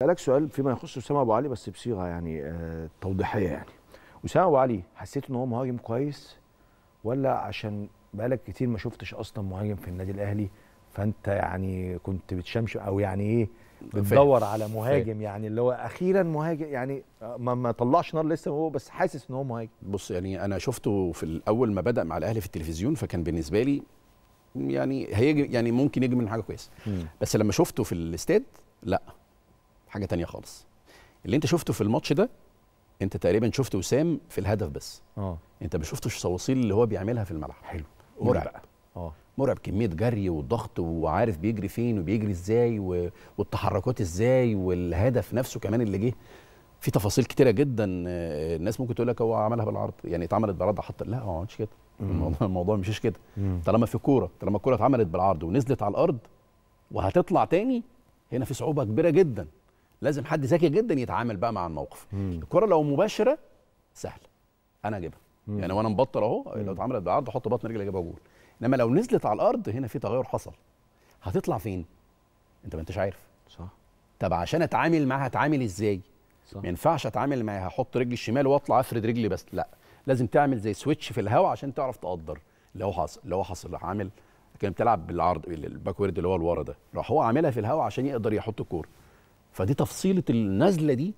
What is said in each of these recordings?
سألك سؤال فيما يخص أسامة أبو علي بس بصيغة يعني آه توضيحية يعني أسامة أبو علي حسيت إن هو مهاجم كويس ولا عشان بقالك كتير ما شفتش أصلا مهاجم في النادي الأهلي فأنت يعني كنت بتشمش أو يعني إيه بتدور على مهاجم فيه. يعني اللي هو أخيرا مهاجم يعني آه، ما, ما طلعش نار لسه هو بس حاسس إن هو مهاجم بص يعني أنا شفته في الأول ما بدأ مع الأهلي في التلفزيون فكان بالنسبة لي يعني هيجي يعني ممكن يجي من حاجة كويسة بس لما شفته في الاستاد لا حاجه تانية خالص اللي انت شفته في الماتش ده انت تقريبا شفت وسام في الهدف بس اه انت ما شفتش صواصيل اللي هو بيعملها في الملعب حلو مرعب اه مرعب كميه جري وضغط وعارف بيجري فين وبيجري ازاي و... والتحركات ازاي والهدف نفسه كمان اللي جه في تفاصيل كتيره جدا آه، الناس ممكن تقول لك هو عملها بالعرض يعني اتعملت بالعرض حط لا هو ما عملش كده الموضوع الموضوع مشيش كده طالما في كوره طالما الكوره اتعملت بالعرض ونزلت على الارض وهتطلع تاني هنا في صعوبه كبيره جدا لازم حد ذكي جدا يتعامل بقى مع الموقف الكره لو مباشره سهل انا اجيبها يعني وانا مبطل اهو لو اتعملت بعرض احط بطن رجلي اجيبها جول انما لو نزلت على الارض هنا في تغير حصل هتطلع فين انت ما انتش عارف صح طب عشان اتعامل معاها اتعامل ازاي صح. ما ينفعش اتعامل معاها احط رجلي الشمال واطلع افرد رجلي بس لا لازم تعمل زي سويتش في الهواء عشان تعرف تقدر لو حصل لو حصل عامل كان بتلعب بالعرض الباكورد اللي هو الورا ده راح هو عاملها في الهواء عشان يقدر يحط الكوره فدي تفصيله النزله دي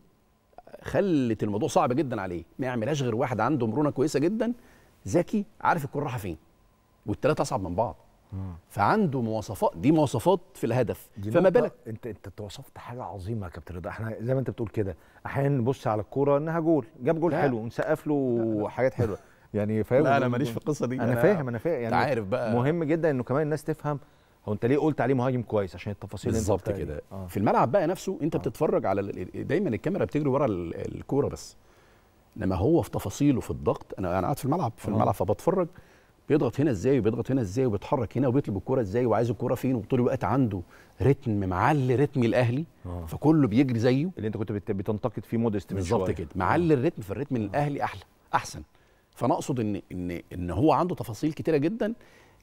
خلت الموضوع صعب جدا عليه ما يعملهاش غير واحد عنده مرونه كويسه جدا ذكي عارف الكره رايحه فين والثلاثه اصعب من بعض فعنده مواصفات دي مواصفات في الهدف فما بالك انت انت وصفت حاجه عظيمه يا كابتن رضا احنا زي ما انت بتقول كده احيانا نبص على الكوره انها جول جاب جول لا. حلو ونسقف له حاجات حلوه يعني فاهم لا انا ماليش في القصه دي انا, أنا فاهم انا فاهم يعني عارف بقى مهم جدا انه كمان الناس تفهم هو انت ليه قلت عليه مهاجم كويس عشان التفاصيل بالظبط كده آه. في الملعب بقى نفسه انت آه. بتتفرج على دايما الكاميرا بتجري ورا الكوره بس انما هو في تفاصيله في الضغط انا انا قاعد في الملعب في آه. الملعب فبتفرج بيضغط هنا ازاي وبيضغط هنا ازاي وبيتحرك هنا وبيطلب الكوره ازاي وعايز الكوره فين وطول الوقت عنده رتم معلي رتم الاهلي آه. فكله بيجري زيه اللي انت كنت بتنتقد فيه مودست بالظبط كده معلي آه. الرتم فالريتم الاهلي احلى احسن فانا اقصد ان ان ان هو عنده تفاصيل كتيره جدا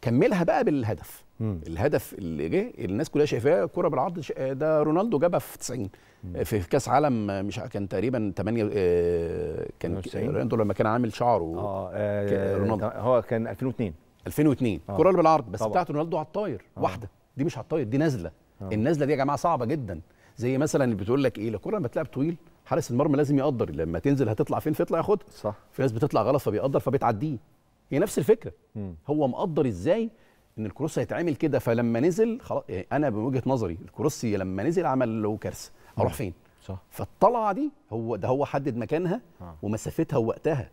كملها بقى بالهدف مم. الهدف اللي جه الناس كلها شايفاه كره بالعرض ده رونالدو جابها في 90 مم. في كاس عالم مش كان تقريبا 8 آه كان رونالدو لما كان عامل شعره اه, آه, آه، رونالدو هو كان 2002 2002 آه. كره بالعرض بس طبعا. بتاعت رونالدو على الطاير آه. واحده دي مش على الطاير دي نازله آه. النازله دي يا جماعه صعبه جدا زي مثلا اللي بتقول لك ايه الكره لما تلعب طويل حارس المرمى لازم يقدر لما تنزل هتطلع فين فيطلع ياخدها صح في ناس بتطلع غلط فبيقدر فبتعديه هي نفس الفكره هو مقدر ازاي ان الكروس هيتعمل كده فلما نزل خلاص يعني انا بوجهه نظري الكروس لما نزل عمل له كارثه اروح فين صح فالطلعه دي هو ده هو حدد مكانها آه. ومسافتها ووقتها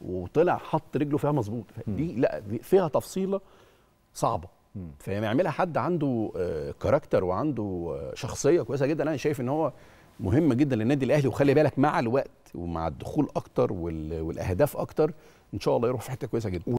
وطلع حط رجله فيها مظبوط دي لا دي فيها تفصيله صعبه فيعملها يعملها حد عنده كاركتر آه، وعنده آه، شخصيه كويسه جدا انا شايف ان هو مهم جدا للنادي الاهلي وخلي بالك مع الوقت ومع الدخول اكتر والاهداف اكتر ان شاء الله يروح في حته كويسه جدا